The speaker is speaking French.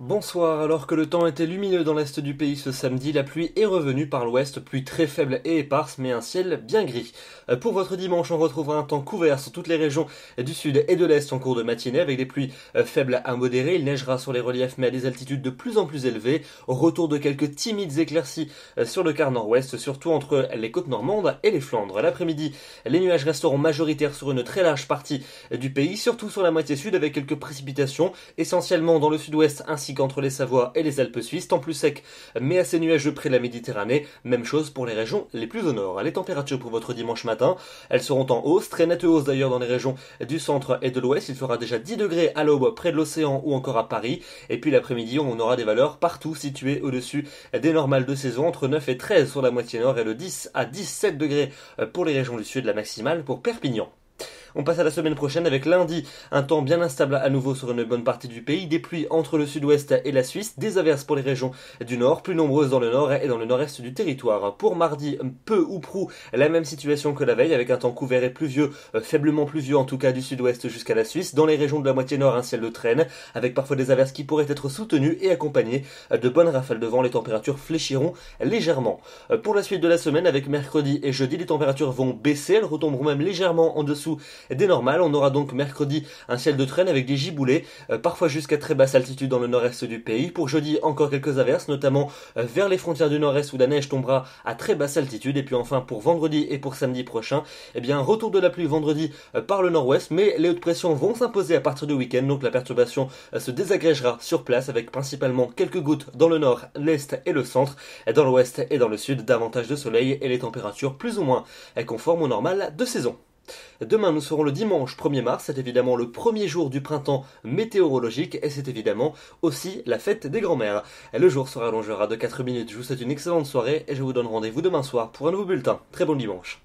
Bonsoir, alors que le temps était lumineux dans l'est du pays ce samedi, la pluie est revenue par l'ouest, pluie très faible et éparse, mais un ciel bien gris. Euh, pour votre dimanche, on retrouvera un temps couvert sur toutes les régions du sud et de l'est en cours de matinée, avec des pluies euh, faibles à modérées. Il neigera sur les reliefs, mais à des altitudes de plus en plus élevées. retour de quelques timides éclaircies euh, sur le quart nord-ouest, surtout entre les côtes normandes et les Flandres. L'après-midi, les nuages resteront majoritaires sur une très large partie du pays, surtout sur la moitié sud, avec quelques précipitations, essentiellement dans le sud-ouest ainsi entre les Savoie et les Alpes suisses, tant plus sec mais assez nuageux près de la Méditerranée, même chose pour les régions les plus au nord. Les températures pour votre dimanche matin, elles seront en hausse, très nette hausse d'ailleurs dans les régions du centre et de l'ouest, il fera déjà 10 degrés à l'aube près de l'océan ou encore à Paris, et puis l'après-midi on aura des valeurs partout situées au-dessus des normales de saison, entre 9 et 13 sur la moitié nord et le 10 à 17 degrés pour les régions du sud, la maximale pour Perpignan. On passe à la semaine prochaine avec lundi un temps bien instable à nouveau sur une bonne partie du pays, des pluies entre le sud-ouest et la Suisse, des averses pour les régions du nord, plus nombreuses dans le nord et dans le nord-est du territoire. Pour mardi, peu ou prou la même situation que la veille avec un temps couvert et pluvieux, euh, faiblement pluvieux en tout cas du sud-ouest jusqu'à la Suisse. Dans les régions de la moitié nord, un ciel de traîne avec parfois des averses qui pourraient être soutenues et accompagnées euh, de bonnes rafales de vent. Les températures fléchiront légèrement. Euh, pour la suite de la semaine, avec mercredi et jeudi, les températures vont baisser, elles retomberont même légèrement en dessous des normales. On aura donc mercredi un ciel de traîne avec des giboulées, euh, parfois jusqu'à très basse altitude dans le nord-est du pays. Pour jeudi, encore quelques averses, notamment euh, vers les frontières du nord-est où la neige tombera à très basse altitude. Et puis enfin, pour vendredi et pour samedi prochain, eh bien, retour de la pluie vendredi euh, par le nord-ouest, mais les hautes pressions vont s'imposer à partir du week-end, donc la perturbation se désagrégera sur place avec principalement quelques gouttes dans le nord, l'est et le centre. Et dans l'ouest et dans le sud, davantage de soleil et les températures plus ou moins conformes au normal de saison. Demain, nous serons le dimanche 1er mars, c'est évidemment le premier jour du printemps météorologique et c'est évidemment aussi la fête des grands-mères. Le jour se rallongera de 4 minutes. Je vous souhaite une excellente soirée et je vous donne rendez-vous demain soir pour un nouveau bulletin. Très bon dimanche.